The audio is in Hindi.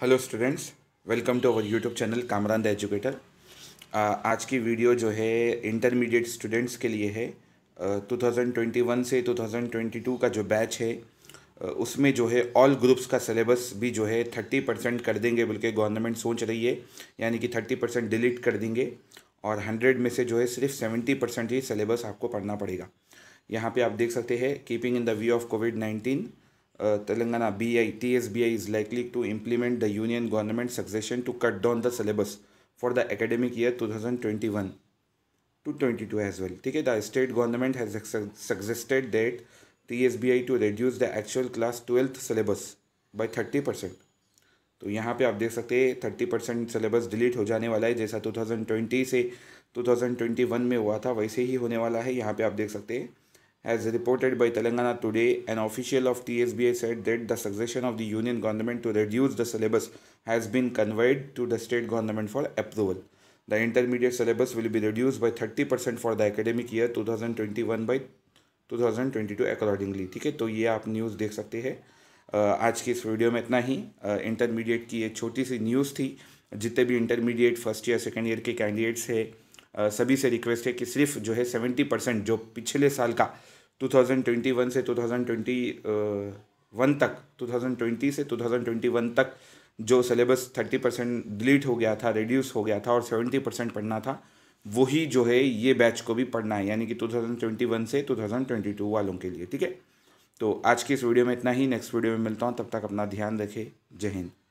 Hello students welcome to our YouTube channel Kamran the educator आज की वीडियो जो है इंटरमीडिएट स्टूडेंट्स के लिए है uh, 2021 से 2022 का जो बैच है uh, उसमें जो है ऑल ग्रुप्स का सिलेबस भी जो है 30 परसेंट कर देंगे बल्कि गवर्नमेंट सोच रही है यानी कि 30 परसेंट डिलीट कर देंगे और हंड्रेड में से जो है सिर्फ सेवेंटी परसेंट ही सिलेबस आपको पढ़ना पड़ेगा यहाँ पर आप देख सकते हैं keeping in the view of Covid nineteen uh, Telangana BI, TSBI is likely to implement the union government suggestion to cut down the syllabus for the academic year 2021 to 22 as well. Okay, the state government has suggested that TSBI to reduce the actual class 12th syllabus by 30 percent तो यहाँ पे आप देख सकते हैं थर्टी परसेंट सिलेबस डिलीट हो जाने वाला है जैसा टू थाउजेंड ट्वेंटी से टू थाउजेंड ट्वेंटी वन में हुआ था वैसे ही होने वाला है यहाँ पे आप देख सकते हैं As reported by Telangana Today, an official of TSBA said that the suggestion of the union government to reduce the syllabus has been conveyed to the state government for approval. The intermediate syllabus will be reduced by 30% for the academic year 2021 by 2022 accordingly. ठीक है तो ये आप न्यूज़ देख सकते हैं आज की इस वीडियो में इतना ही इंटरमीडिएट की एक छोटी सी न्यूज़ थी जितने भी intermediate first year second year के कैंडिडेट्स है सभी से रिक्वेस्ट है कि सिर्फ जो है सेवेंटी परसेंट जो पिछले साल का 2021 से 2021 uh, तक 2020 से 2021 तक जो सिलेबस 30 परसेंट डिलीट हो गया था रिड्यूस हो गया था और 70 परसेंट पढ़ना था वही जो है ये बैच को भी पढ़ना है यानी कि 2021 से 2022 वालों के लिए ठीक है तो आज की इस वीडियो में इतना ही नेक्स्ट वीडियो में मिलता हूँ तब तक अपना ध्यान रखें जय हिंद